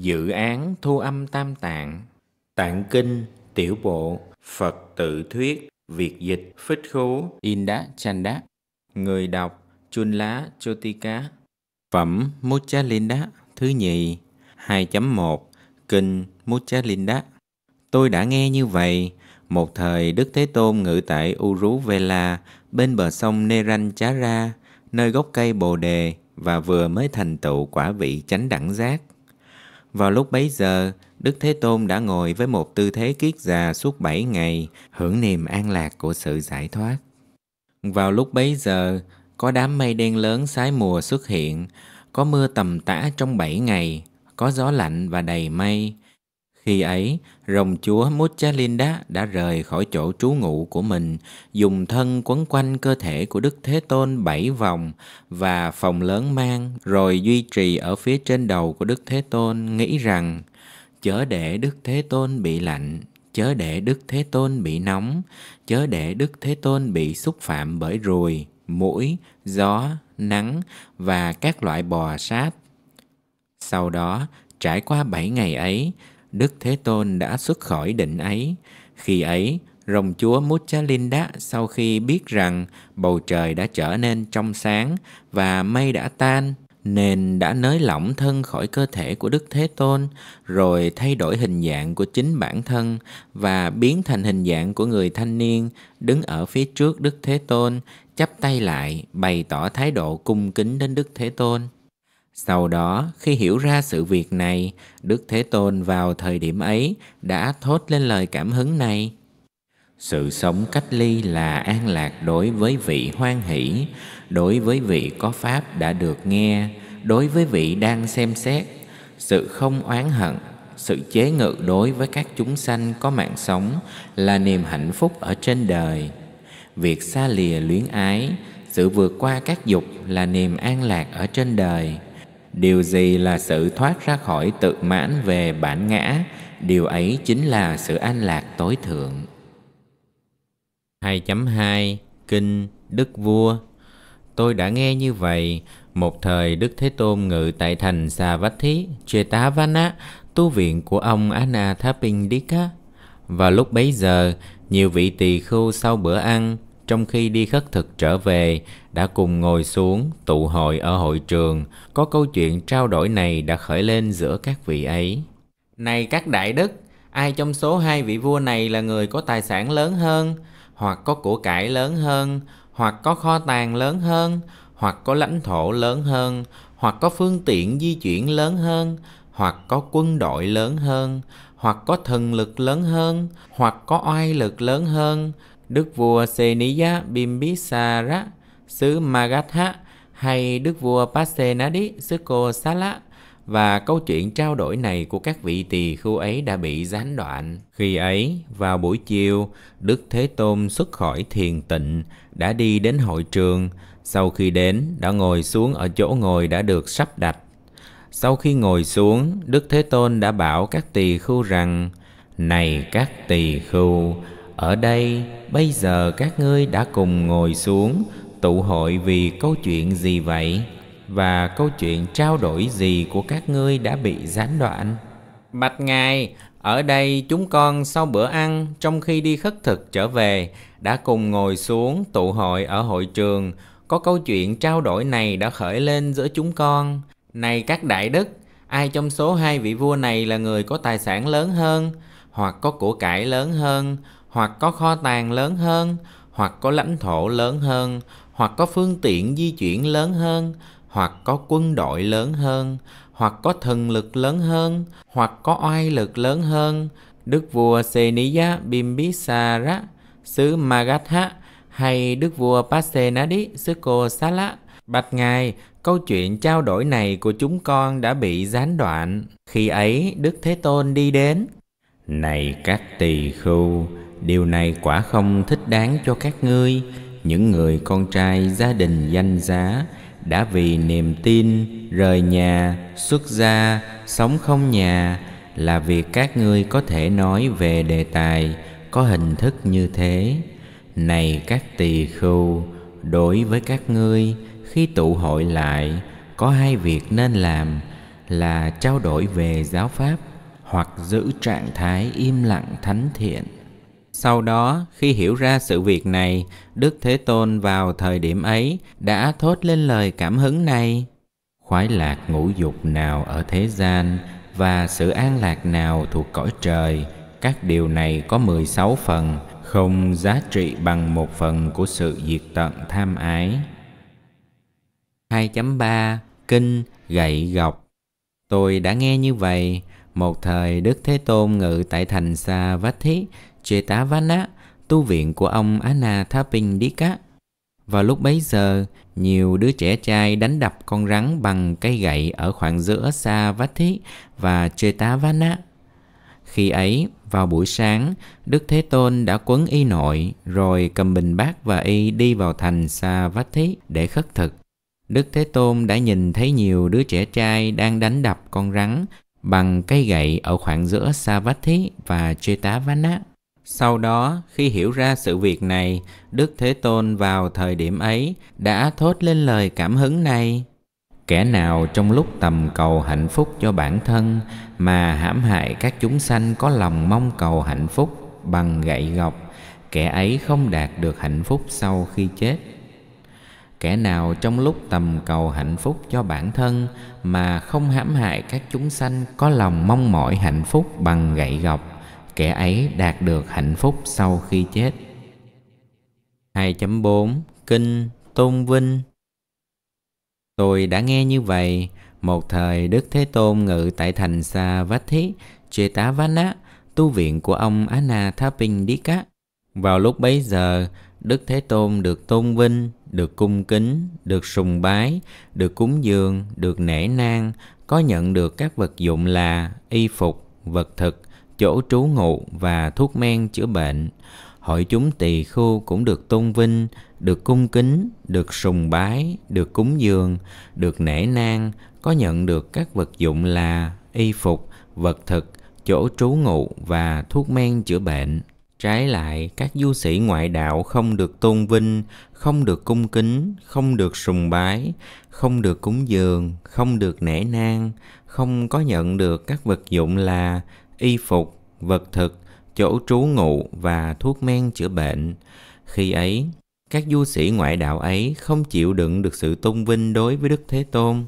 Dự án thu âm tam tạng, tạng kinh, tiểu bộ, Phật tự thuyết, Việt dịch, phích khú, Inda Chanda. Người đọc, Chun Lá Chotika. Phẩm Muchalinda thứ nhì 2.1 Kinh Muchalinda Tôi đã nghe như vậy, một thời Đức Thế Tôn ngự tại uru Uruvela bên bờ sông Neranchara, nơi gốc cây Bồ Đề và vừa mới thành tựu quả vị chánh đẳng giác. Vào lúc bấy giờ, Đức Thế Tôn đã ngồi với một tư thế kiết già suốt bảy ngày, hưởng niềm an lạc của sự giải thoát. Vào lúc bấy giờ, có đám mây đen lớn sái mùa xuất hiện, có mưa tầm tã trong bảy ngày, có gió lạnh và đầy mây, khi ấy, rồng chúa Muchalinda đã rời khỏi chỗ trú ngụ của mình, dùng thân quấn quanh cơ thể của Đức Thế Tôn bảy vòng và phòng lớn mang, rồi duy trì ở phía trên đầu của Đức Thế Tôn nghĩ rằng chớ để Đức Thế Tôn bị lạnh, chớ để Đức Thế Tôn bị nóng, chớ để Đức Thế Tôn bị xúc phạm bởi ruồi, mũi, gió, nắng và các loại bò sát. Sau đó, trải qua bảy ngày ấy, Đức Thế Tôn đã xuất khỏi định ấy. Khi ấy, rồng chúa Muchalinda sau khi biết rằng bầu trời đã trở nên trong sáng và mây đã tan, nên đã nới lỏng thân khỏi cơ thể của Đức Thế Tôn, rồi thay đổi hình dạng của chính bản thân và biến thành hình dạng của người thanh niên đứng ở phía trước Đức Thế Tôn, chắp tay lại bày tỏ thái độ cung kính đến Đức Thế Tôn. Sau đó, khi hiểu ra sự việc này, Đức Thế Tôn vào thời điểm ấy đã thốt lên lời cảm hứng này. Sự sống cách ly là an lạc đối với vị hoan hỷ, đối với vị có pháp đã được nghe, đối với vị đang xem xét, sự không oán hận, sự chế ngự đối với các chúng sanh có mạng sống là niềm hạnh phúc ở trên đời. Việc xa lìa luyến ái, sự vượt qua các dục là niềm an lạc ở trên đời Điều gì là sự thoát ra khỏi tự mãn về bản ngã, điều ấy chính là sự an lạc tối thượng. 2.2 Kinh Đức Vua Tôi đã nghe như vậy, một thời Đức Thế Tôn ngự tại thành Sa vát Thí, tá Chetavana, tu viện của ông tháp Anathapindika. Và lúc bấy giờ, nhiều vị tỳ khưu sau bữa ăn trong khi đi khất thực trở về đã cùng ngồi xuống tụ hội ở hội trường có câu chuyện trao đổi này đã khởi lên giữa các vị ấy này các đại đức ai trong số hai vị vua này là người có tài sản lớn hơn hoặc có của cải lớn hơn hoặc có kho tàng lớn hơn hoặc có lãnh thổ lớn hơn hoặc có phương tiện di chuyển lớn hơn hoặc có quân đội lớn hơn hoặc có thần lực lớn hơn hoặc có oai lực lớn hơn Đức vua Seniya Bimbisara xứ Magadha hay Đức vua Pasenadi xứ Kosala và câu chuyện trao đổi này của các vị tỳ khu ấy đã bị gián đoạn. Khi ấy, vào buổi chiều, Đức Thế Tôn xuất khỏi thiền tịnh, đã đi đến hội trường. Sau khi đến, đã ngồi xuống ở chỗ ngồi đã được sắp đặt. Sau khi ngồi xuống, Đức Thế Tôn đã bảo các tỳ khu rằng, Này các tỳ khu, ở đây bây giờ các ngươi đã cùng ngồi xuống tụ hội vì câu chuyện gì vậy và câu chuyện trao đổi gì của các ngươi đã bị gián đoạn bạch ngài ở đây chúng con sau bữa ăn trong khi đi khất thực trở về đã cùng ngồi xuống tụ hội ở hội trường có câu chuyện trao đổi này đã khởi lên giữa chúng con này các đại đức ai trong số hai vị vua này là người có tài sản lớn hơn hoặc có của cải lớn hơn hoặc có kho tàng lớn hơn, hoặc có lãnh thổ lớn hơn, hoặc có phương tiện di chuyển lớn hơn, hoặc có quân đội lớn hơn, hoặc có thần lực lớn hơn, hoặc có oai lực lớn hơn. Đức vua Seniya Bimbisara xứ Magadha hay đức vua Pasenadi xứ Kosala. Bạch Ngài, câu chuyện trao đổi này của chúng con đã bị gián đoạn. Khi ấy, Đức Thế Tôn đi đến. Này các tỳ khưu, điều này quả không thích đáng cho các ngươi những người con trai gia đình danh giá đã vì niềm tin rời nhà xuất gia sống không nhà là việc các ngươi có thể nói về đề tài có hình thức như thế này các tỳ khưu đối với các ngươi khi tụ hội lại có hai việc nên làm là trao đổi về giáo pháp hoặc giữ trạng thái im lặng thánh thiện sau đó, khi hiểu ra sự việc này, Đức Thế Tôn vào thời điểm ấy đã thốt lên lời cảm hứng này. Khoái lạc ngũ dục nào ở thế gian và sự an lạc nào thuộc cõi trời, các điều này có mười sáu phần, không giá trị bằng một phần của sự diệt tận tham ái. 2.3 Kinh Gậy Gọc Tôi đã nghe như vậy, một thời Đức Thế Tôn ngự tại thành Sa Vách Thiết Chetavana, tu viện của ông Anathapindika. Vào lúc bấy giờ, nhiều đứa trẻ trai đánh đập con rắn bằng cây gậy ở khoảng giữa vát thí và Chetavana. Khi ấy, vào buổi sáng, Đức Thế Tôn đã quấn y nội, rồi cầm bình bát và y đi vào thành vát thí để khất thực. Đức Thế Tôn đã nhìn thấy nhiều đứa trẻ trai đang đánh đập con rắn bằng cây gậy ở khoảng giữa vát thí và Chetavana. Sau đó, khi hiểu ra sự việc này, Đức Thế Tôn vào thời điểm ấy đã thốt lên lời cảm hứng này. Kẻ nào trong lúc tầm cầu hạnh phúc cho bản thân mà hãm hại các chúng sanh có lòng mong cầu hạnh phúc bằng gậy gọc, kẻ ấy không đạt được hạnh phúc sau khi chết. Kẻ nào trong lúc tầm cầu hạnh phúc cho bản thân mà không hãm hại các chúng sanh có lòng mong mỏi hạnh phúc bằng gậy gọc, kẻ ấy đạt được hạnh phúc sau khi chết. 2.4 Kinh Tôn Vinh Tôi đã nghe như vậy, một thời Đức Thế Tôn ngự tại thành Sa tá Thiết, á tu viện của ông á na đi Anathapindika. Vào lúc bấy giờ, Đức Thế Tôn được tôn vinh, được cung kính, được sùng bái, được cúng dường, được nể nang, có nhận được các vật dụng là y phục, vật thực, chỗ trú ngụ và thuốc men chữa bệnh. Hội chúng tỳ khu cũng được tôn vinh, được cung kính, được sùng bái, được cúng dường, được nể nang, có nhận được các vật dụng là y phục, vật thực, chỗ trú ngụ và thuốc men chữa bệnh. Trái lại, các du sĩ ngoại đạo không được tôn vinh, không được cung kính, không được sùng bái, không được cúng dường, không được nể nang, không có nhận được các vật dụng là y phục, vật thực, chỗ trú ngụ và thuốc men chữa bệnh. Khi ấy, các du sĩ ngoại đạo ấy không chịu đựng được sự tôn vinh đối với Đức Thế Tôn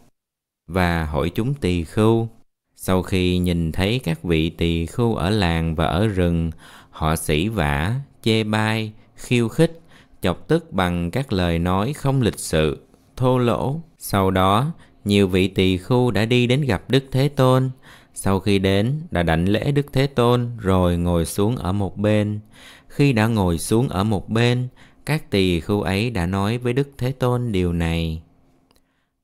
và hỏi chúng tỳ khưu. Sau khi nhìn thấy các vị tỳ khưu ở làng và ở rừng, họ sỉ vả, chê bai, khiêu khích, chọc tức bằng các lời nói không lịch sự, thô lỗ. Sau đó, nhiều vị tỳ khưu đã đi đến gặp Đức Thế Tôn, sau khi đến, đã đảnh lễ Đức Thế Tôn rồi ngồi xuống ở một bên. Khi đã ngồi xuống ở một bên, các tỳ khưu ấy đã nói với Đức Thế Tôn điều này.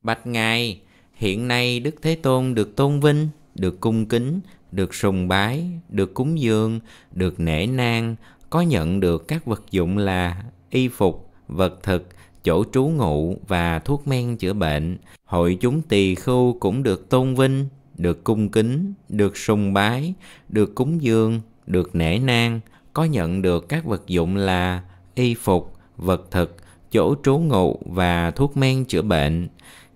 Bạch Ngài, hiện nay Đức Thế Tôn được tôn vinh, được cung kính, được sùng bái, được cúng dường, được nể nang, có nhận được các vật dụng là y phục, vật thực, chỗ trú ngụ và thuốc men chữa bệnh. Hội chúng tỳ khưu cũng được tôn vinh, được cung kính, được sùng bái, được cúng dường, được nể nang, có nhận được các vật dụng là y phục, vật thực, chỗ trú ngụ và thuốc men chữa bệnh.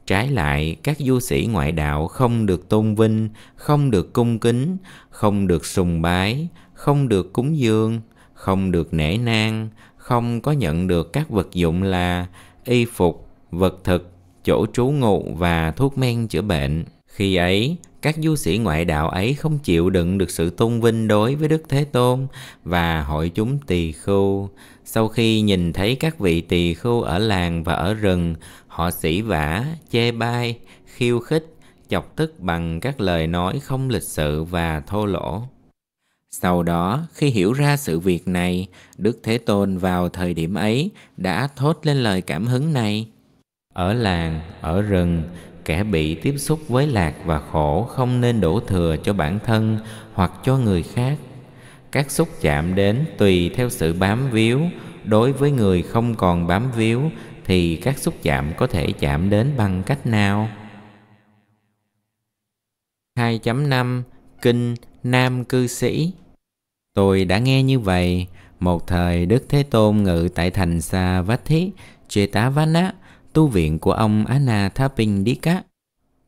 Trái lại, các du sĩ ngoại đạo không được tôn vinh, không được cung kính, không được sùng bái, không được cúng dường, không được nể nang, không có nhận được các vật dụng là y phục, vật thực, chỗ trú ngụ và thuốc men chữa bệnh. Khi ấy, các du sĩ ngoại đạo ấy không chịu đựng được sự tôn vinh đối với Đức Thế Tôn và hội chúng tỳ khưu. Sau khi nhìn thấy các vị tỳ khưu ở làng và ở rừng, họ sỉ vả, chê bai, khiêu khích, chọc tức bằng các lời nói không lịch sự và thô lỗ. Sau đó, khi hiểu ra sự việc này, Đức Thế Tôn vào thời điểm ấy đã thốt lên lời cảm hứng này. Ở làng, ở rừng, kẻ bị tiếp xúc với lạc và khổ không nên đổ thừa cho bản thân hoặc cho người khác các xúc chạm đến tùy theo sự bám víu đối với người không còn bám víu thì các xúc chạm có thể chạm đến bằng cách nào 2.5 Kinh Nam Cư Sĩ Tôi đã nghe như vậy, một thời Đức Thế Tôn ngự tại thành Sa Vách Thiết, Chetavana, tu viện của ông Anna Thapin Dika.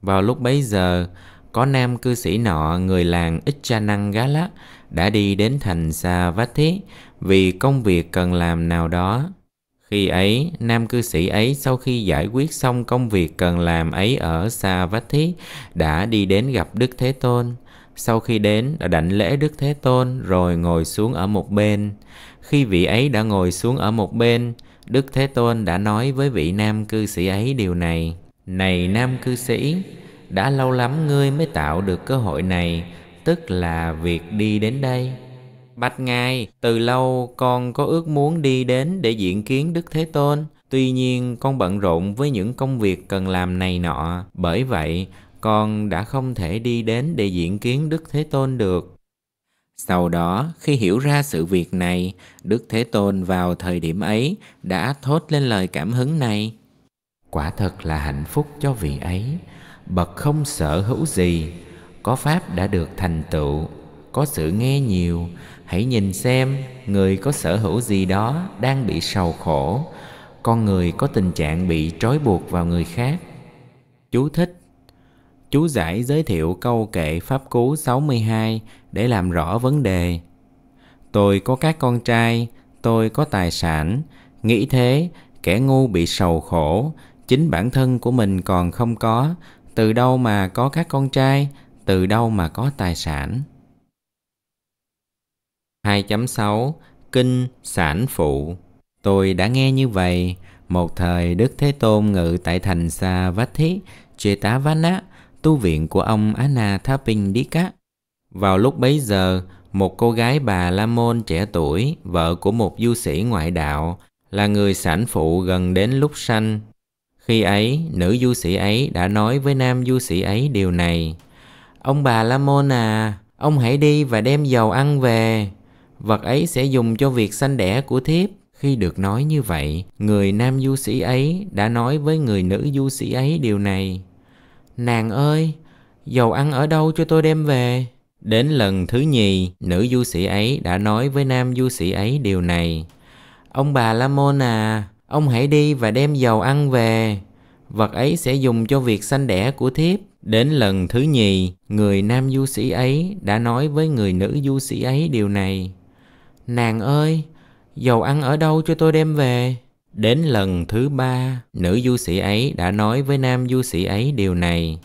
Vào lúc bấy giờ, có nam cư sĩ nọ người làng Ichanangala đã đi đến thành Savatthi vì công việc cần làm nào đó. Khi ấy, nam cư sĩ ấy sau khi giải quyết xong công việc cần làm ấy ở Savatthi đã đi đến gặp Đức Thế Tôn. Sau khi đến đã đảnh lễ Đức Thế Tôn rồi ngồi xuống ở một bên. Khi vị ấy đã ngồi xuống ở một bên, Đức Thế Tôn đã nói với vị nam cư sĩ ấy điều này. Này nam cư sĩ, đã lâu lắm ngươi mới tạo được cơ hội này, tức là việc đi đến đây. Bạch Ngài, từ lâu con có ước muốn đi đến để diện kiến Đức Thế Tôn. Tuy nhiên con bận rộn với những công việc cần làm này nọ, bởi vậy con đã không thể đi đến để diện kiến Đức Thế Tôn được. Sau đó, khi hiểu ra sự việc này, Đức Thế Tôn vào thời điểm ấy đã thốt lên lời cảm hứng này. Quả thật là hạnh phúc cho vị ấy, bậc không sở hữu gì, có pháp đã được thành tựu, có sự nghe nhiều, hãy nhìn xem người có sở hữu gì đó đang bị sầu khổ, con người có tình trạng bị trói buộc vào người khác. Chú thích chú giải giới thiệu câu kệ Pháp Cú 62 để làm rõ vấn đề. Tôi có các con trai, tôi có tài sản, nghĩ thế, kẻ ngu bị sầu khổ, chính bản thân của mình còn không có, từ đâu mà có các con trai, từ đâu mà có tài sản. 2.6 Kinh Sản Phụ Tôi đã nghe như vậy, một thời Đức Thế Tôn ngự tại thành Sa Vách Thiết, Chê Tá Vá Nát, tu viện của ông Anna Thapindika. Vào lúc bấy giờ, một cô gái bà La Môn trẻ tuổi, vợ của một du sĩ ngoại đạo, là người sản phụ gần đến lúc sanh. Khi ấy, nữ du sĩ ấy đã nói với nam du sĩ ấy điều này. Ông bà La Môn à, ông hãy đi và đem dầu ăn về. Vật ấy sẽ dùng cho việc sanh đẻ của thiếp. Khi được nói như vậy, người nam du sĩ ấy đã nói với người nữ du sĩ ấy điều này. Nàng ơi, dầu ăn ở đâu cho tôi đem về? Đến lần thứ nhì, nữ du sĩ ấy đã nói với nam du sĩ ấy điều này. Ông bà La Môn à, ông hãy đi và đem dầu ăn về. Vật ấy sẽ dùng cho việc sanh đẻ của thiếp. Đến lần thứ nhì, người nam du sĩ ấy đã nói với người nữ du sĩ ấy điều này. Nàng ơi, dầu ăn ở đâu cho tôi đem về? Đến lần thứ ba, nữ du sĩ ấy đã nói với nam du sĩ ấy điều này.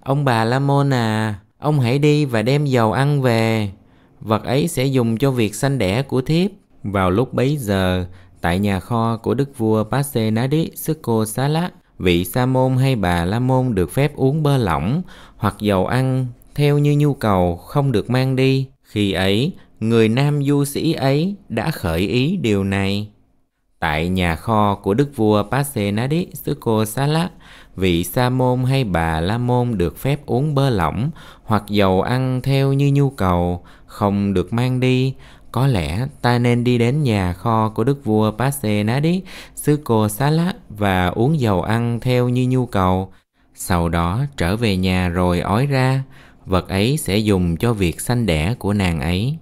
Ông bà La Môn à, ông hãy đi và đem dầu ăn về. Vật ấy sẽ dùng cho việc sanh đẻ của thiếp. Vào lúc bấy giờ, tại nhà kho của đức vua Pasenadi Sukho Sala, vị Sa môn hay bà La môn được phép uống bơ lỏng hoặc dầu ăn theo như nhu cầu không được mang đi. Khi ấy, người nam du sĩ ấy đã khởi ý điều này tại nhà kho của đức vua Pasenadi Suko Salak, vị sa môn hay bà la môn được phép uống bơ lỏng hoặc dầu ăn theo như nhu cầu, không được mang đi. Có lẽ ta nên đi đến nhà kho của đức vua Pasenadi Suko Salak và uống dầu ăn theo như nhu cầu. Sau đó trở về nhà rồi ói ra, vật ấy sẽ dùng cho việc sanh đẻ của nàng ấy.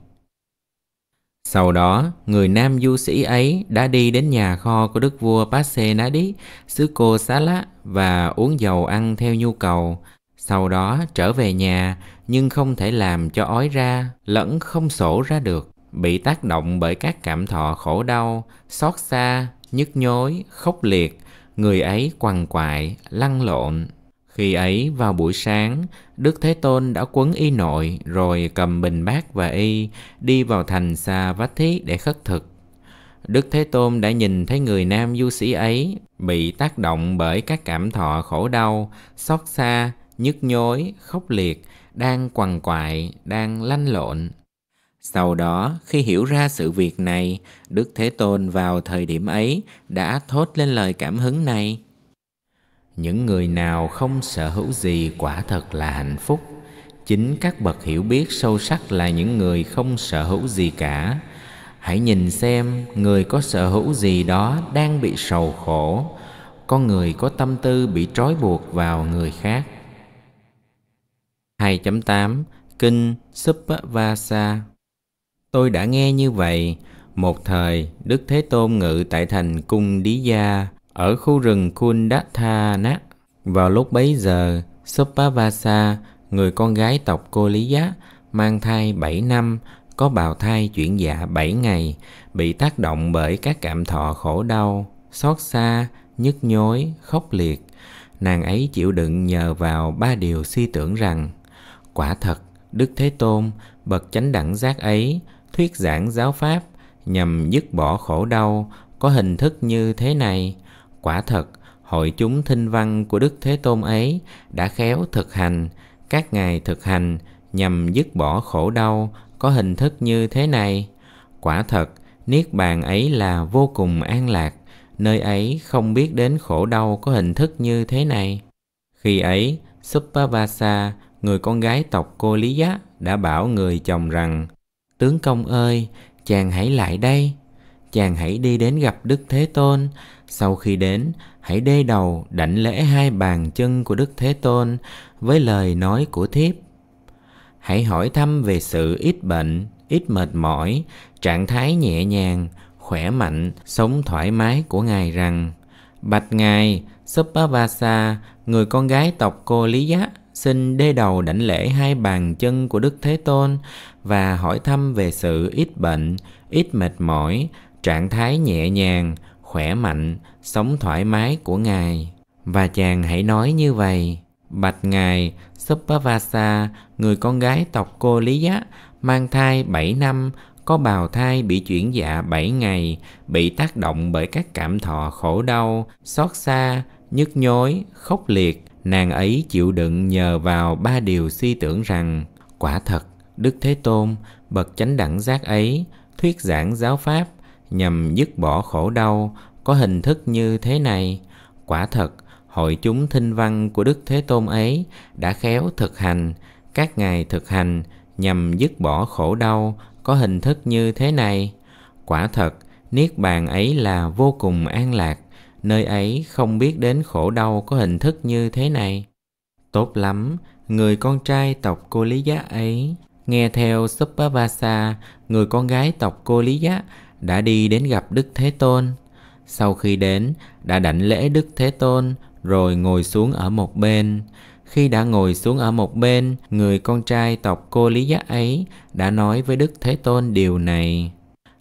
Sau đó, người nam du sĩ ấy đã đi đến nhà kho của đức vua Pasenadi, xứ cô Xá Lá và uống dầu ăn theo nhu cầu. Sau đó trở về nhà nhưng không thể làm cho ói ra, lẫn không sổ ra được. Bị tác động bởi các cảm thọ khổ đau, xót xa, nhức nhối, khốc liệt, người ấy quằn quại, lăn lộn, khi ấy vào buổi sáng, Đức Thế Tôn đã quấn y nội rồi cầm bình bát và y đi vào thành xa Vách Thí để khất thực. Đức Thế Tôn đã nhìn thấy người nam du sĩ ấy bị tác động bởi các cảm thọ khổ đau, xót xa, nhức nhối, khốc liệt, đang quằn quại, đang lanh lộn. Sau đó, khi hiểu ra sự việc này, Đức Thế Tôn vào thời điểm ấy đã thốt lên lời cảm hứng này những người nào không sở hữu gì quả thật là hạnh phúc chính các bậc hiểu biết sâu sắc là những người không sở hữu gì cả hãy nhìn xem người có sở hữu gì đó đang bị sầu khổ con người có tâm tư bị trói buộc vào người khác 2.8 Kinh Suppavasa Tôi đã nghe như vậy, một thời Đức Thế Tôn ngự tại thành Cung Đí Gia, ở khu rừng Kundathanat, vào lúc bấy giờ, Suppavasa người con gái tộc Cô Lý Giá, mang thai 7 năm, có bào thai chuyển dạ 7 ngày, bị tác động bởi các cảm thọ khổ đau, xót xa, nhức nhối, khốc liệt. Nàng ấy chịu đựng nhờ vào ba điều suy tưởng rằng, quả thật, Đức Thế Tôn, bậc chánh đẳng giác ấy, thuyết giảng giáo pháp nhằm dứt bỏ khổ đau có hình thức như thế này – Quả thật, hội chúng thinh văn của Đức Thế Tôn ấy đã khéo thực hành, các ngài thực hành nhằm dứt bỏ khổ đau có hình thức như thế này. Quả thật, Niết bàn ấy là vô cùng an lạc, nơi ấy không biết đến khổ đau có hình thức như thế này. Khi ấy, Suppavasa, người con gái tộc Cô Lý Giá, đã bảo người chồng rằng, Tướng công ơi, chàng hãy lại đây, chàng hãy đi đến gặp Đức Thế Tôn. Sau khi đến, hãy đê đầu đảnh lễ hai bàn chân của Đức Thế Tôn với lời nói của thiếp. Hãy hỏi thăm về sự ít bệnh, ít mệt mỏi, trạng thái nhẹ nhàng, khỏe mạnh, sống thoải mái của Ngài rằng Bạch Ngài, Suppavasa, người con gái tộc Cô Lý Giác, xin đê đầu đảnh lễ hai bàn chân của Đức Thế Tôn và hỏi thăm về sự ít bệnh, ít mệt mỏi, trạng thái nhẹ nhàng khỏe mạnh sống thoải mái của ngài và chàng hãy nói như vậy bạch ngài Supavasa, người con gái tộc cô Lý Giá, mang thai 7 năm, có bào thai bị chuyển dạ 7 ngày, bị tác động bởi các cảm thọ khổ đau, xót xa, nhức nhối, khốc liệt. Nàng ấy chịu đựng nhờ vào ba điều suy tưởng rằng, quả thật, Đức Thế Tôn, bậc chánh đẳng giác ấy, thuyết giảng giáo pháp, nhằm dứt bỏ khổ đau có hình thức như thế này quả thật hội chúng thinh văn của đức thế tôn ấy đã khéo thực hành các ngài thực hành nhằm dứt bỏ khổ đau có hình thức như thế này quả thật niết bàn ấy là vô cùng an lạc nơi ấy không biết đến khổ đau có hình thức như thế này tốt lắm người con trai tộc cô lý giá ấy nghe theo Suppavasa, người con gái tộc Cô Lý Giá đã đi đến gặp Đức Thế Tôn. Sau khi đến, đã đảnh lễ Đức Thế Tôn rồi ngồi xuống ở một bên. Khi đã ngồi xuống ở một bên, người con trai tộc Cô Lý Giác ấy đã nói với Đức Thế Tôn điều này.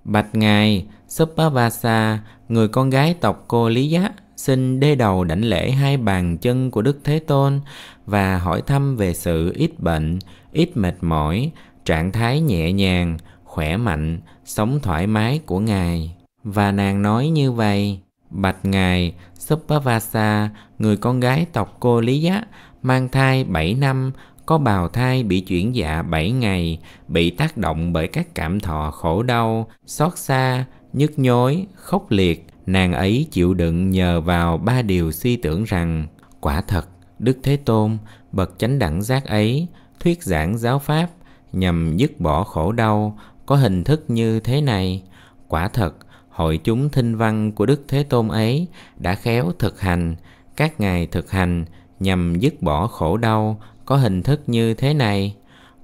Bạch Ngài, Suppavasa, người con gái tộc Cô Lý Giác, xin đê đầu đảnh lễ hai bàn chân của Đức Thế Tôn và hỏi thăm về sự ít bệnh, ít mệt mỏi, trạng thái nhẹ nhàng, khỏe mạnh, sống thoải mái của Ngài. Và nàng nói như vậy, Bạch Ngài, Supavasa, người con gái tộc Cô Lý Giá, mang thai 7 năm, có bào thai bị chuyển dạ 7 ngày, bị tác động bởi các cảm thọ khổ đau, xót xa, nhức nhối, khốc liệt. Nàng ấy chịu đựng nhờ vào ba điều suy tưởng rằng, quả thật, Đức Thế Tôn, bậc chánh đẳng giác ấy, thuyết giảng giáo pháp nhằm dứt bỏ khổ đau, có hình thức như thế này quả thật hội chúng thinh văn của đức thế tôn ấy đã khéo thực hành các ngài thực hành nhằm dứt bỏ khổ đau có hình thức như thế này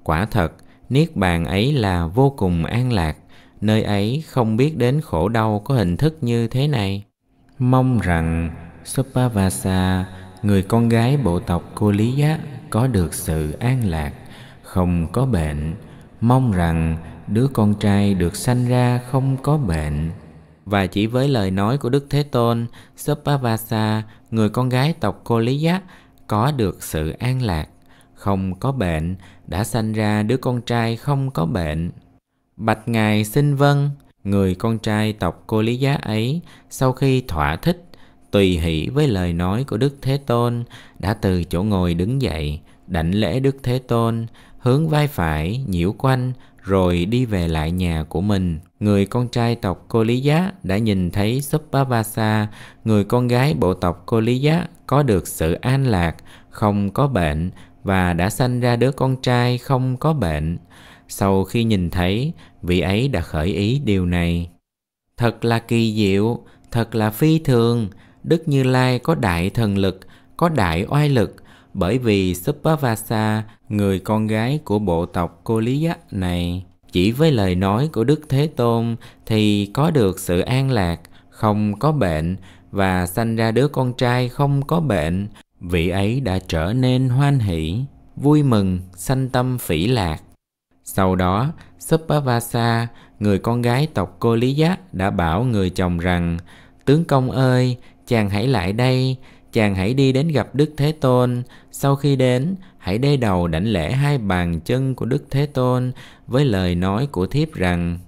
quả thật niết bàn ấy là vô cùng an lạc nơi ấy không biết đến khổ đau có hình thức như thế này mong rằng Supavasa, người con gái bộ tộc Cô Lý giá có được sự an lạc, không có bệnh. Mong rằng đứa con trai được sanh ra không có bệnh. Và chỉ với lời nói của Đức Thế Tôn, Sopavasa, người con gái tộc Cô Lý Giác, có được sự an lạc, không có bệnh, đã sanh ra đứa con trai không có bệnh. Bạch Ngài xin vâng, người con trai tộc Cô Lý Giá ấy, sau khi thỏa thích, tùy hỷ với lời nói của Đức Thế Tôn, đã từ chỗ ngồi đứng dậy, đảnh lễ Đức Thế Tôn, hướng vai phải, nhiễu quanh, rồi đi về lại nhà của mình. Người con trai tộc Cô Lý Giá đã nhìn thấy Supavasa, người con gái bộ tộc Cô Lý Giá có được sự an lạc, không có bệnh và đã sanh ra đứa con trai không có bệnh. Sau khi nhìn thấy, vị ấy đã khởi ý điều này. Thật là kỳ diệu, thật là phi thường, Đức Như Lai có đại thần lực, có đại oai lực, bởi vì Supavasa, người con gái của bộ tộc Cô Koliya này, chỉ với lời nói của Đức Thế Tôn thì có được sự an lạc, không có bệnh và sanh ra đứa con trai không có bệnh, vị ấy đã trở nên hoan hỷ, vui mừng, sanh tâm phỉ lạc. Sau đó, Supavasa, người con gái tộc Cô Lý Giác đã bảo người chồng rằng, Tướng công ơi, chàng hãy lại đây, chàng hãy đi đến gặp Đức Thế Tôn. Sau khi đến, hãy đê đầu đảnh lễ hai bàn chân của Đức Thế Tôn với lời nói của thiếp rằng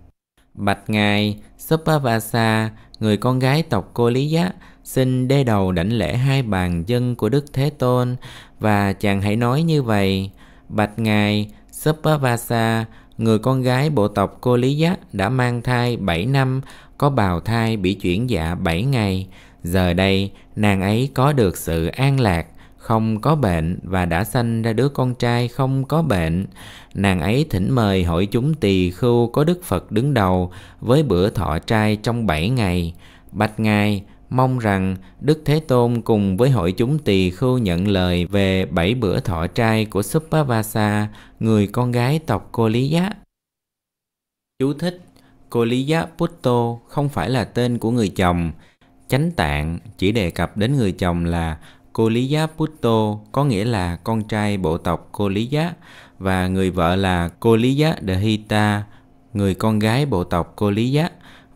Bạch Ngài, supavasa người con gái tộc Cô Lý Giác, xin đê đầu đảnh lễ hai bàn chân của Đức Thế Tôn và chàng hãy nói như vậy. Bạch Ngài, supavasa người con gái bộ tộc Cô Lý Giác đã mang thai 7 năm, có bào thai bị chuyển dạ 7 ngày. Giờ đây, nàng ấy có được sự an lạc, không có bệnh và đã sanh ra đứa con trai không có bệnh. Nàng ấy thỉnh mời hội chúng tỳ khưu có Đức Phật đứng đầu với bữa thọ trai trong bảy ngày. Bạch Ngài mong rằng Đức Thế Tôn cùng với hội chúng tỳ khưu nhận lời về bảy bữa thọ trai của supavasa người con gái tộc Cô Lý Giá. Chú thích Cô Lý Giá Putto không phải là tên của người chồng, Chánh tạng chỉ đề cập đến người chồng là Cô Lý Giá Putto có nghĩa là con trai bộ tộc Cô Lý Giá và người vợ là Cô Lý Giá Dehita, người con gái bộ tộc Cô Lý Giá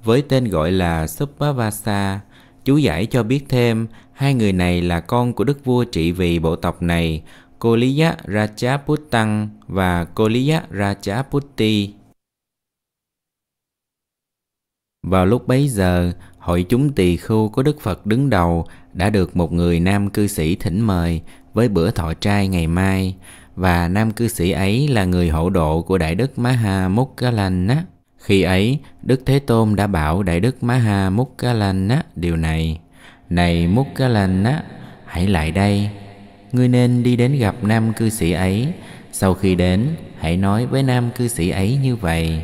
với tên gọi là Supavasa. Chú giải cho biết thêm, hai người này là con của đức vua trị vì bộ tộc này, Cô Lý Giá Rajaputtan và Cô Lý Giá Rajaputti. Vào lúc bấy giờ, hội chúng tỳ khưu có Đức Phật đứng đầu đã được một người nam cư sĩ thỉnh mời với bữa thọ trai ngày mai và nam cư sĩ ấy là người hộ độ của Đại Đức Maha Mukkalana. Khi ấy, Đức Thế Tôn đã bảo Đại Đức Maha Mukkalana điều này. Này Mukkalana, hãy lại đây. Ngươi nên đi đến gặp nam cư sĩ ấy. Sau khi đến, hãy nói với nam cư sĩ ấy như vậy.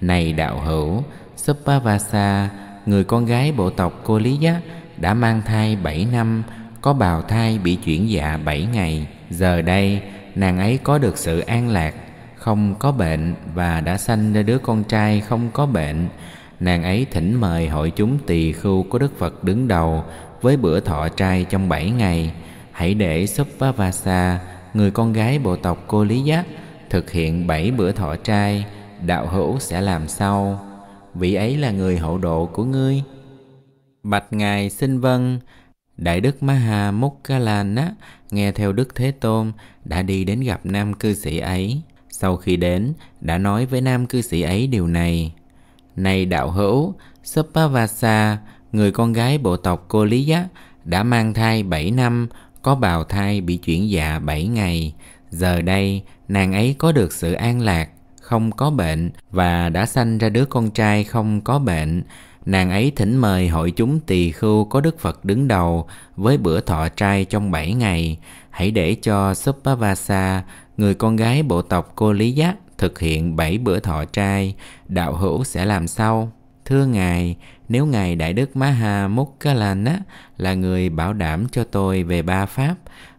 Này đạo hữu, Suppavasa, người con gái bộ tộc Cô Lý Giá đã mang thai 7 năm, có bào thai bị chuyển dạ 7 ngày. Giờ đây, nàng ấy có được sự an lạc, không có bệnh và đã sanh ra đứa con trai không có bệnh. Nàng ấy thỉnh mời hội chúng tỳ khưu của Đức Phật đứng đầu với bữa thọ trai trong 7 ngày. Hãy để Supavasa, người con gái bộ tộc Cô Lý Giác, thực hiện 7 bữa thọ trai, đạo hữu sẽ làm sau vị ấy là người hậu độ của ngươi. Bạch Ngài xin vâng, Đại đức Maha Mokkalana nghe theo Đức Thế Tôn đã đi đến gặp nam cư sĩ ấy. Sau khi đến, đã nói với nam cư sĩ ấy điều này. Này đạo hữu, Suppavasa người con gái bộ tộc Cô Lý Giác, đã mang thai 7 năm, có bào thai bị chuyển dạ 7 ngày. Giờ đây, nàng ấy có được sự an lạc, không có bệnh và đã sanh ra đứa con trai không có bệnh. Nàng ấy thỉnh mời hội chúng tỳ khưu có Đức Phật đứng đầu với bữa thọ trai trong bảy ngày. Hãy để cho Suppavasa, người con gái bộ tộc Cô Lý Giác, thực hiện bảy bữa thọ trai. Đạo hữu sẽ làm sau. Thưa Ngài, nếu Ngài Đại Đức Maha Mukkalana là người bảo đảm cho tôi về ba pháp,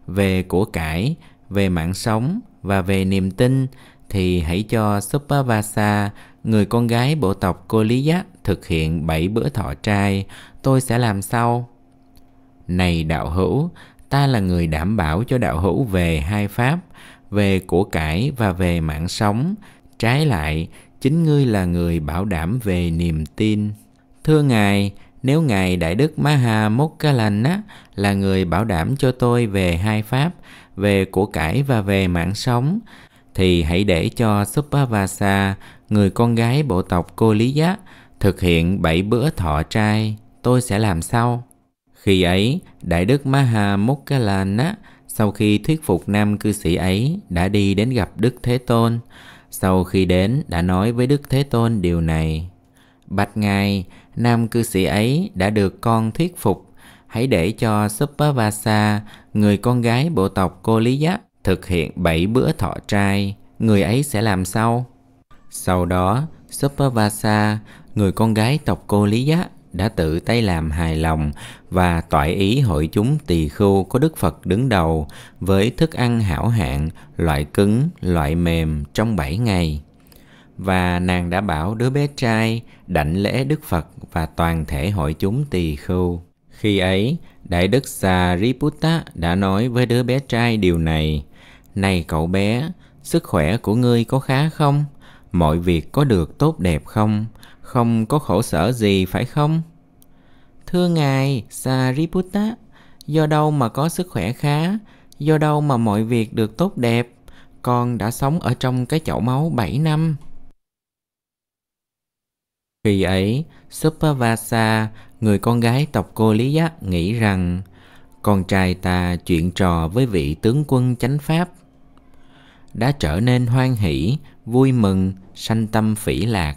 về của cải, về mạng sống và về niềm tin, thì hãy cho Supavasa, người con gái bộ tộc Cô Lý Giác thực hiện bảy bữa thọ trai, tôi sẽ làm sau. Này đạo hữu, ta là người đảm bảo cho đạo hữu về hai pháp, về của cải và về mạng sống. Trái lại, chính ngươi là người bảo đảm về niềm tin. Thưa Ngài, nếu Ngài Đại Đức Maha Mokkalana là người bảo đảm cho tôi về hai pháp, về của cải và về mạng sống, thì hãy để cho Supavasa, người con gái bộ tộc Cô Lý Giá, thực hiện bảy bữa thọ trai, tôi sẽ làm sau. Khi ấy, Đại đức Maha Mokkalana sau khi thuyết phục nam cư sĩ ấy đã đi đến gặp Đức Thế Tôn. Sau khi đến đã nói với Đức Thế Tôn điều này. Bạch Ngài, nam cư sĩ ấy đã được con thuyết phục. Hãy để cho Supavasa, người con gái bộ tộc Cô Lý Giác, Thực hiện 7 bữa thọ trai, người ấy sẽ làm sau. Sau đó, Supavasa, người con gái tộc Cô Lý Giá, đã tự tay làm hài lòng và toại ý hội chúng tỳ khưu có Đức Phật đứng đầu với thức ăn hảo hạng, loại cứng, loại mềm trong 7 ngày. Và nàng đã bảo đứa bé trai đảnh lễ Đức Phật và toàn thể hội chúng tỳ khưu. Khi ấy, Đại đức Sariputta đã nói với đứa bé trai điều này. Này cậu bé, sức khỏe của ngươi có khá không? Mọi việc có được tốt đẹp không? Không có khổ sở gì phải không? Thưa ngài Sariputta, do đâu mà có sức khỏe khá, do đâu mà mọi việc được tốt đẹp, con đã sống ở trong cái chậu máu 7 năm. Khi ấy, Supavasa, người con gái tộc cô Lý Giác nghĩ rằng con trai ta chuyện trò với vị tướng quân chánh pháp đã trở nên hoan hỷ, vui mừng, sanh tâm phỉ lạc.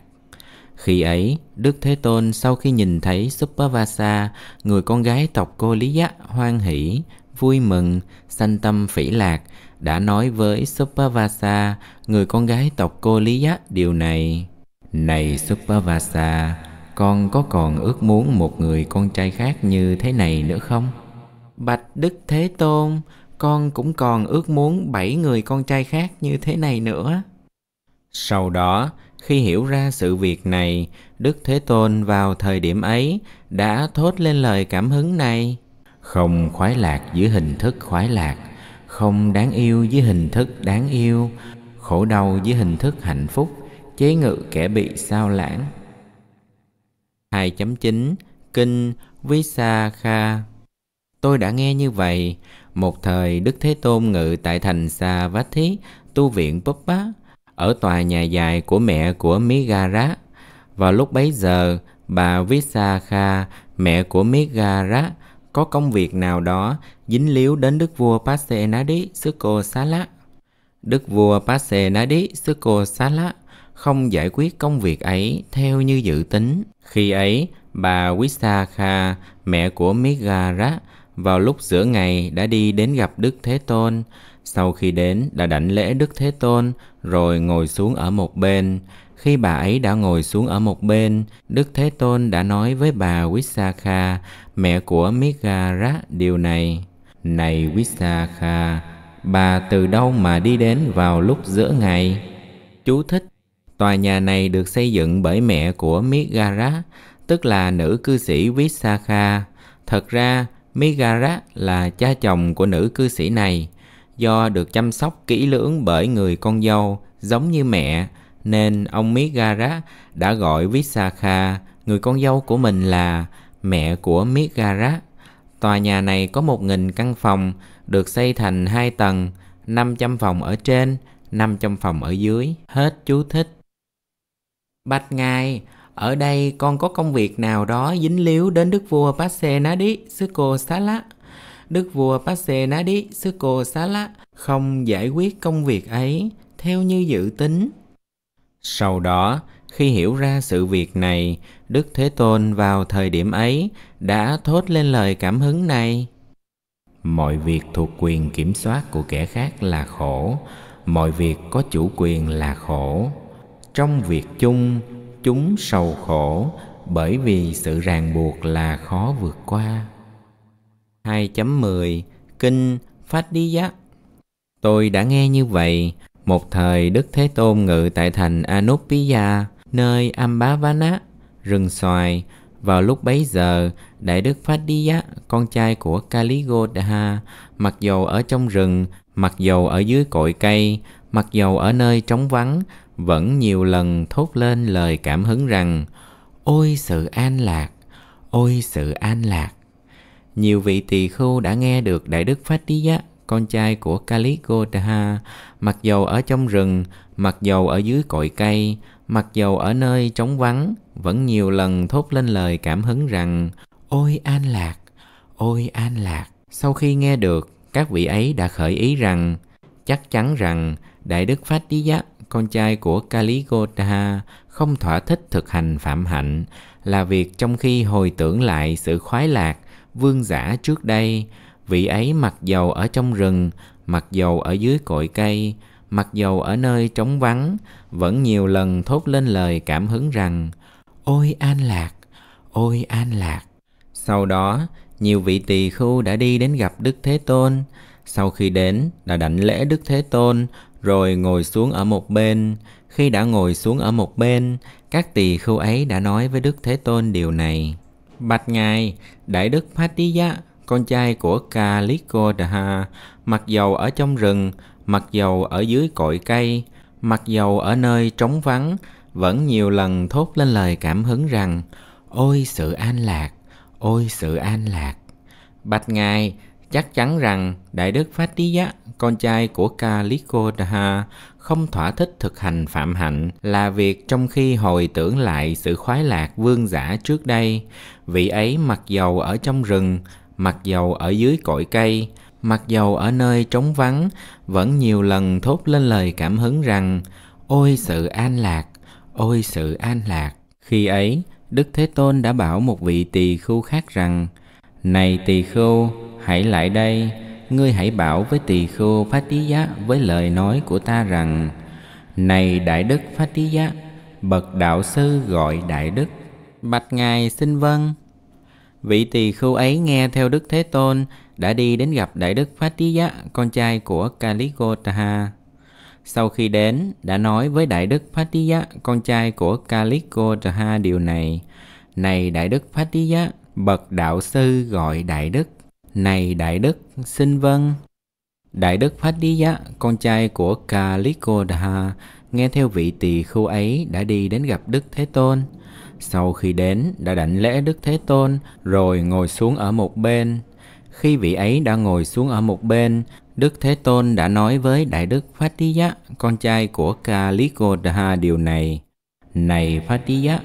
Khi ấy, Đức Thế Tôn sau khi nhìn thấy Supavasa, người con gái tộc Cô Lý Giác hoan hỷ, vui mừng, sanh tâm phỉ lạc, đã nói với Supavasa, người con gái tộc Cô Lý Giác điều này. Này Supavasa, con có còn ước muốn một người con trai khác như thế này nữa không? Bạch Đức Thế Tôn, con cũng còn ước muốn bảy người con trai khác như thế này nữa. Sau đó, khi hiểu ra sự việc này, Đức Thế Tôn vào thời điểm ấy đã thốt lên lời cảm hứng này. Không khoái lạc dưới hình thức khoái lạc, không đáng yêu dưới hình thức đáng yêu, khổ đau dưới hình thức hạnh phúc, chế ngự kẻ bị sao lãng. 2.9 Kinh Visakha Tôi đã nghe như vậy, một thời Đức Thế Tôn ngự tại thành Sa vát Thí, tu viện Bóp Bá, ở tòa nhà dài của mẹ của Mí Ga Vào lúc bấy giờ, bà Visakha, mẹ của Mí có công việc nào đó dính líu đến đức vua Pasenadi Suko Sala. Đức vua Pasenadi Suko Sala không giải quyết công việc ấy theo như dự tính. Khi ấy, bà Wisakha, mẹ của Migara, vào lúc giữa ngày đã đi đến gặp Đức Thế Tôn. Sau khi đến đã đảnh lễ Đức Thế Tôn rồi ngồi xuống ở một bên. Khi bà ấy đã ngồi xuống ở một bên, Đức Thế Tôn đã nói với bà Visakha, mẹ của Migara điều này. Này Visakha, bà từ đâu mà đi đến vào lúc giữa ngày? Chú thích, tòa nhà này được xây dựng bởi mẹ của Migara, tức là nữ cư sĩ Visakha. Thật ra, Migara là cha chồng của nữ cư sĩ này. Do được chăm sóc kỹ lưỡng bởi người con dâu giống như mẹ, nên ông Migara đã gọi Visakha, người con dâu của mình là mẹ của Migara. Tòa nhà này có 1.000 căn phòng, được xây thành 2 tầng, 500 phòng ở trên, 500 phòng ở dưới. Hết chú thích. Bạch Ngài, ở đây con có công việc nào đó dính líu đến đức vua Pasenadi Suko Sala. Đức vua Pasenadi Suko Sala không giải quyết công việc ấy theo như dự tính. Sau đó, khi hiểu ra sự việc này, Đức Thế Tôn vào thời điểm ấy đã thốt lên lời cảm hứng này. Mọi việc thuộc quyền kiểm soát của kẻ khác là khổ, mọi việc có chủ quyền là khổ. Trong việc chung, chúng sầu khổ bởi vì sự ràng buộc là khó vượt qua. 2.10 Kinh Phát Đi Giác Tôi đã nghe như vậy, một thời Đức Thế Tôn ngự tại thành Anupiya, nơi Ambavana, rừng xoài. Vào lúc bấy giờ, Đại Đức Phát Đi Giác, con trai của Kaligodha, mặc dầu ở trong rừng, mặc dầu ở dưới cội cây, mặc dầu ở nơi trống vắng, vẫn nhiều lần thốt lên lời cảm hứng rằng ôi sự an lạc ôi sự an lạc nhiều vị tỳ khưu đã nghe được đại đức phát trí giác con trai của Kali Godaha, mặc dầu ở trong rừng, mặc dầu ở dưới cội cây, mặc dầu ở nơi trống vắng, vẫn nhiều lần thốt lên lời cảm hứng rằng Ôi an lạc, ôi an lạc. Sau khi nghe được, các vị ấy đã khởi ý rằng chắc chắn rằng Đại Đức Phát Trí Giác con trai của Caligota không thỏa thích thực hành phạm hạnh là việc trong khi hồi tưởng lại sự khoái lạc vương giả trước đây vị ấy mặc dầu ở trong rừng mặc dầu ở dưới cội cây mặc dầu ở nơi trống vắng vẫn nhiều lần thốt lên lời cảm hứng rằng ôi an lạc ôi an lạc sau đó nhiều vị tỳ khưu đã đi đến gặp đức thế tôn sau khi đến đã đảnh lễ đức thế tôn rồi ngồi xuống ở một bên. Khi đã ngồi xuống ở một bên, các tỳ khưu ấy đã nói với Đức Thế Tôn điều này. Bạch Ngài, Đại Đức Patiya, con trai của Kalikodaha, mặc dầu ở trong rừng, mặc dầu ở dưới cội cây, mặc dầu ở nơi trống vắng, vẫn nhiều lần thốt lên lời cảm hứng rằng Ôi sự an lạc, ôi sự an lạc. Bạch Ngài, Chắc chắn rằng Đại đức Phát Tí Giác, con trai của Kalikodaha, không thỏa thích thực hành phạm hạnh là việc trong khi hồi tưởng lại sự khoái lạc vương giả trước đây, vị ấy mặc dầu ở trong rừng, mặc dầu ở dưới cội cây, mặc dầu ở nơi trống vắng, vẫn nhiều lần thốt lên lời cảm hứng rằng Ôi sự an lạc, ôi sự an lạc. Khi ấy, Đức Thế Tôn đã bảo một vị tỳ khưu khác rằng – này tỳ khưu, hãy lại đây, ngươi hãy bảo với tỳ khưu Phát Tí Giá với lời nói của ta rằng, Này Đại Đức Phát Tí Giá, bậc đạo sư gọi Đại Đức, bạch ngài xin vâng. Vị tỳ khưu ấy nghe theo Đức Thế Tôn, đã đi đến gặp Đại Đức Phát Tí Giá, con trai của Kaligotaha. Sau khi đến, đã nói với Đại Đức Phát Tí Giá, con trai của Kaligotaha điều này. Này Đại Đức Phát Tí Giá, bậc đạo sư gọi đại đức này đại đức xin vâng đại đức phadiya con trai của kalikodha nghe theo vị tỳ khu ấy đã đi đến gặp đức thế tôn sau khi đến đã đảnh lễ đức thế tôn rồi ngồi xuống ở một bên khi vị ấy đã ngồi xuống ở một bên đức thế tôn đã nói với đại đức phatiya con trai của kalikodha điều này này phatiya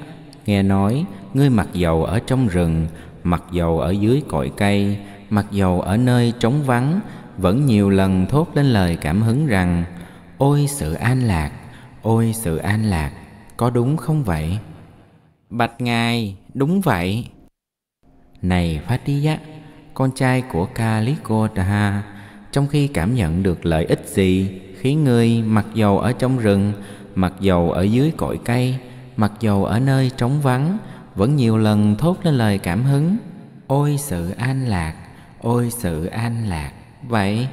nghe nói ngươi mặc dầu ở trong rừng mặc dầu ở dưới cội cây mặc dầu ở nơi trống vắng vẫn nhiều lần thốt lên lời cảm hứng rằng ôi sự an lạc ôi sự an lạc có đúng không vậy bạch ngài đúng vậy này phát đi giác con trai của Kaligotaha, trong khi cảm nhận được lợi ích gì khiến ngươi mặc dầu ở trong rừng, mặc dầu ở dưới cội cây, mặc dù ở nơi trống vắng vẫn nhiều lần thốt lên lời cảm hứng ôi sự an lạc ôi sự an lạc vậy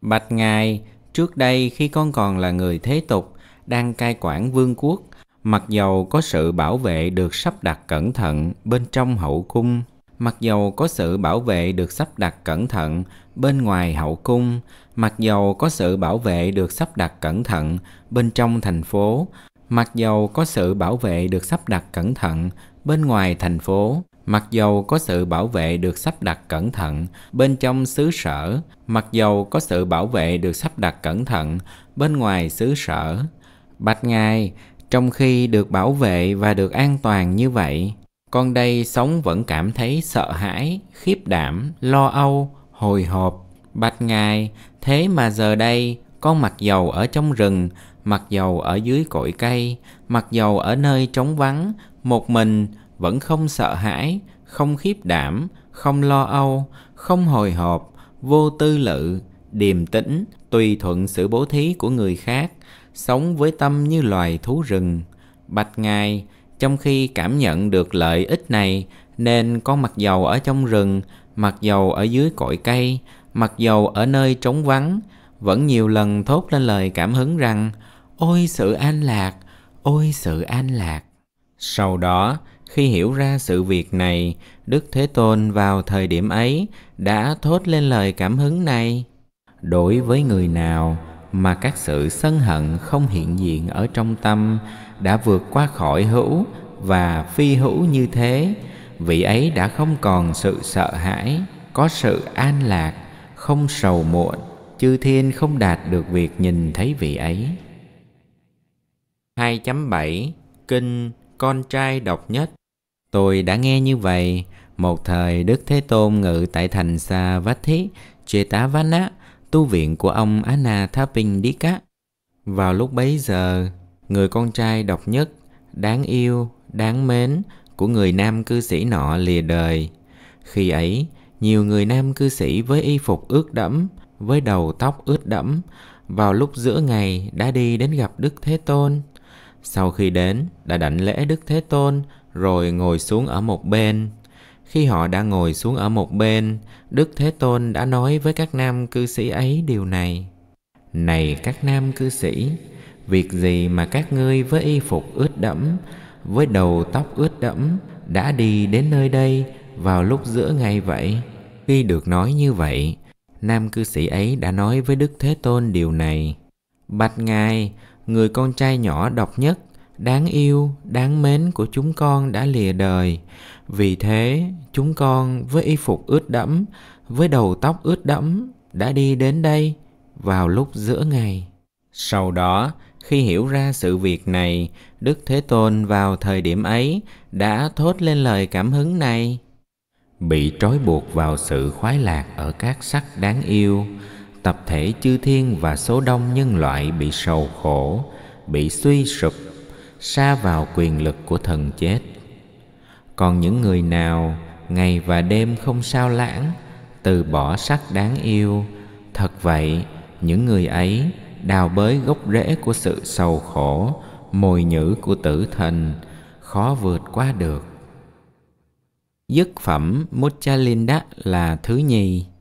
bạch ngài trước đây khi con còn là người thế tục đang cai quản vương quốc mặc dầu có sự bảo vệ được sắp đặt cẩn thận bên trong hậu cung mặc dầu có sự bảo vệ được sắp đặt cẩn thận bên ngoài hậu cung mặc dầu có sự bảo vệ được sắp đặt cẩn thận bên trong thành phố Mặc dầu có sự bảo vệ được sắp đặt cẩn thận bên ngoài thành phố, mặc dầu có sự bảo vệ được sắp đặt cẩn thận bên trong xứ sở, mặc dầu có sự bảo vệ được sắp đặt cẩn thận bên ngoài xứ sở. Bạch Ngài, trong khi được bảo vệ và được an toàn như vậy, con đây sống vẫn cảm thấy sợ hãi, khiếp đảm, lo âu, hồi hộp. Bạch Ngài, thế mà giờ đây con mặc dầu ở trong rừng mặc dầu ở dưới cội cây mặc dầu ở nơi trống vắng một mình vẫn không sợ hãi không khiếp đảm không lo âu không hồi hộp vô tư lự điềm tĩnh tùy thuận sự bố thí của người khác sống với tâm như loài thú rừng bạch ngài trong khi cảm nhận được lợi ích này nên con mặc dầu ở trong rừng mặc dầu ở dưới cội cây mặc dầu ở nơi trống vắng vẫn nhiều lần thốt lên lời cảm hứng rằng Ôi sự an lạc, ôi sự an lạc. Sau đó, khi hiểu ra sự việc này, Đức Thế Tôn vào thời điểm ấy đã thốt lên lời cảm hứng này. Đối với người nào mà các sự sân hận không hiện diện ở trong tâm đã vượt qua khỏi hữu và phi hữu như thế, vị ấy đã không còn sự sợ hãi, có sự an lạc, không sầu muộn, chư thiên không đạt được việc nhìn thấy vị ấy. 2.7 Kinh Con trai độc nhất Tôi đã nghe như vậy, một thời Đức Thế Tôn ngự tại thành Sa Vách Thiết, á tu viện của ông tháp đi Anathapindika. Vào lúc bấy giờ, người con trai độc nhất, đáng yêu, đáng mến của người nam cư sĩ nọ lìa đời. Khi ấy, nhiều người nam cư sĩ với y phục ướt đẫm, với đầu tóc ướt đẫm, vào lúc giữa ngày đã đi đến gặp Đức Thế Tôn. Sau khi đến, đã đảnh lễ Đức Thế Tôn rồi ngồi xuống ở một bên. Khi họ đã ngồi xuống ở một bên, Đức Thế Tôn đã nói với các nam cư sĩ ấy điều này. Này các nam cư sĩ, việc gì mà các ngươi với y phục ướt đẫm, với đầu tóc ướt đẫm, đã đi đến nơi đây vào lúc giữa ngày vậy? Khi được nói như vậy, nam cư sĩ ấy đã nói với Đức Thế Tôn điều này. Bạch Ngài, người con trai nhỏ độc nhất đáng yêu đáng mến của chúng con đã lìa đời vì thế chúng con với y phục ướt đẫm với đầu tóc ướt đẫm đã đi đến đây vào lúc giữa ngày sau đó khi hiểu ra sự việc này đức thế tôn vào thời điểm ấy đã thốt lên lời cảm hứng này bị trói buộc vào sự khoái lạc ở các sắc đáng yêu tập thể chư thiên và số đông nhân loại bị sầu khổ bị suy sụp xa vào quyền lực của thần chết còn những người nào ngày và đêm không sao lãng từ bỏ sắc đáng yêu thật vậy những người ấy đào bới gốc rễ của sự sầu khổ mồi nhữ của tử thần khó vượt qua được dứt phẩm Mochalinda là thứ nhì